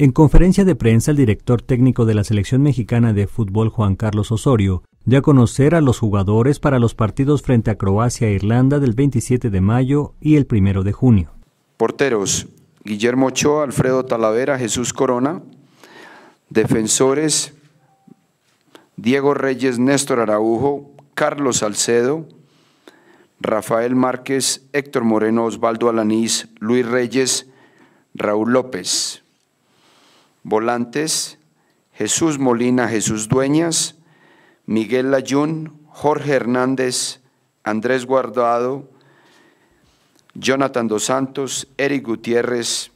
En conferencia de prensa, el director técnico de la selección mexicana de fútbol, Juan Carlos Osorio, dio a conocer a los jugadores para los partidos frente a Croacia e Irlanda del 27 de mayo y el 1 de junio. Porteros, Guillermo Ochoa, Alfredo Talavera, Jesús Corona. Defensores, Diego Reyes, Néstor Araujo, Carlos Salcedo, Rafael Márquez, Héctor Moreno, Osvaldo Alanís, Luis Reyes, Raúl López. Volantes, Jesús Molina, Jesús Dueñas, Miguel Layún, Jorge Hernández, Andrés Guardado, Jonathan Dos Santos, Eric Gutiérrez,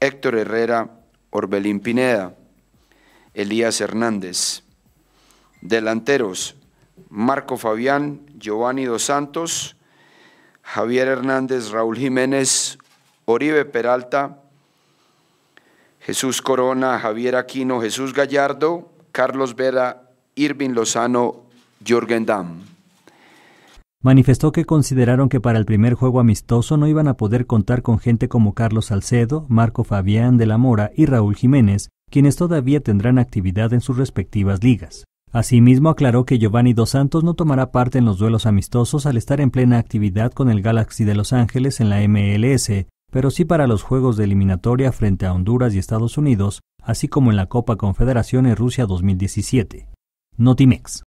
Héctor Herrera, Orbelín Pineda, Elías Hernández. Delanteros, Marco Fabián, Giovanni Dos Santos, Javier Hernández, Raúl Jiménez, Oribe Peralta, Jesús Corona, Javier Aquino, Jesús Gallardo, Carlos Vera, Irving Lozano, Jorgen Damm. Manifestó que consideraron que para el primer juego amistoso no iban a poder contar con gente como Carlos Salcedo, Marco Fabián de la Mora y Raúl Jiménez, quienes todavía tendrán actividad en sus respectivas ligas. Asimismo, aclaró que Giovanni Dos Santos no tomará parte en los duelos amistosos al estar en plena actividad con el Galaxy de Los Ángeles en la MLS, pero sí para los Juegos de Eliminatoria frente a Honduras y Estados Unidos, así como en la Copa Confederación en Rusia 2017. Notimex.